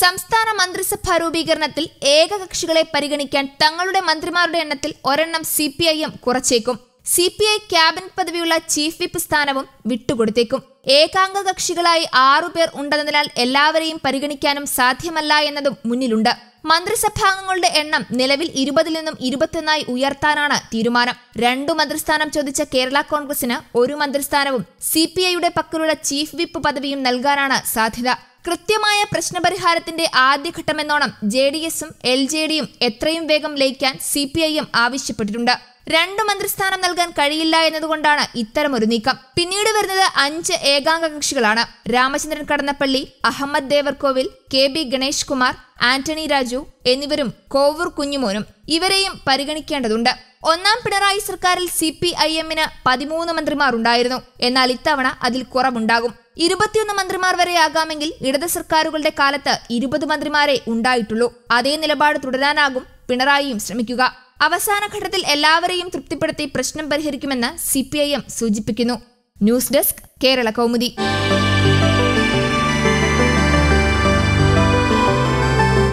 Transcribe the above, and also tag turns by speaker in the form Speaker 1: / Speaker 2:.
Speaker 1: സംസ്ഥാന മന്ത്രിസഭാ രൂപീകരണത്തിൽ ഏകകക്ഷികളെ പരിഗണിക്കാൻ തങ്ങളുടെ മന്ത്രിമാരുടെ എണ്ണത്തിൽ ഒരെണ്ണം സി പി ഐ എം കുറച്ചേക്കും സി പി ഐ ക്യാബിനറ്റ് പദവിയുള്ള ചീഫ് വിപ്പ് സ്ഥാനവും വിട്ടുകൊടുത്തേക്കും ഏകാംഗ കക്ഷികളായി ആറുപേർ ഉണ്ടെന്നതിനാൽ എല്ലാവരെയും പരിഗണിക്കാനും സാധ്യമല്ല എന്നതും മുന്നിലുണ്ട് മന്ത്രിസഭാംഗങ്ങളുടെ എണ്ണം നിലവിൽ ഇരുപതിൽ നിന്നും ഇരുപത്തിയൊന്നായി ഉയർത്താനാണ് തീരുമാനം രണ്ടു മന്ത്രിസ്ഥാനം ചോദിച്ച കേരള കോൺഗ്രസിന് ഒരു മന്ത്രിസ്ഥാനവും സി പി ഐയുടെ പക്കലുള്ള ചീഫ് വിപ്പ് പദവിയും നൽകാനാണ് സാധ്യത കൃത്യമായ പ്രശ്നപരിഹാരത്തിന്റെ ആദ്യഘട്ടമെന്നോണം ജെ ഡി എസും എൽ ജെ ഡിയും എത്രയും വേഗം ലയിക്കാൻ സി പി ഐയും ആവശ്യപ്പെട്ടിട്ടുണ്ട് രണ്ട് മന്ത്രിസ്ഥാനം നൽകാൻ കഴിയില്ല എന്നതുകൊണ്ടാണ് ഇത്തരമൊരു നീക്കം പിന്നീട് വരുന്നത് അഞ്ച് ഏകാംഗ കക്ഷികളാണ് രാമചന്ദ്രൻ കടന്നപ്പള്ളി അഹമ്മദ് ദേവർകോവിൽ കെ ബി ഗണേഷ് കുമാർ ആന്റണി രാജു എന്നിവരും കോവൂർ കുഞ്ഞുമോനും ഇവരെയും പരിഗണിക്കേണ്ടതുണ്ട് ഒന്നാം പിണറായി സർക്കാരിൽ സി പി ഐ എമ്മിന് പതിമൂന്ന് മന്ത്രിമാർ ഉണ്ടായിരുന്നു എന്നാൽ ഇത്തവണ അതിൽ കുറവുണ്ടാകും ഇരുപത്തിയൊന്ന് മന്ത്രിമാർ വരെയാകാമെങ്കിൽ ഇടത് സർക്കാരുകളുടെ കാലത്ത് ഇരുപത് മന്ത്രിമാരെ ഉണ്ടായിട്ടുള്ളൂ അതേ നിലപാട് തുടരാനാകും പിണറായിയും ശ്രമിക്കുക അവസാന ഘട്ടത്തിൽ എല്ലാവരെയും തൃപ്തിപ്പെടുത്തി പ്രശ്നം പരിഹരിക്കുമെന്ന് സി സൂചിപ്പിക്കുന്നു ന്യൂസ് ഡെസ്ക് കേരള കൗമുദി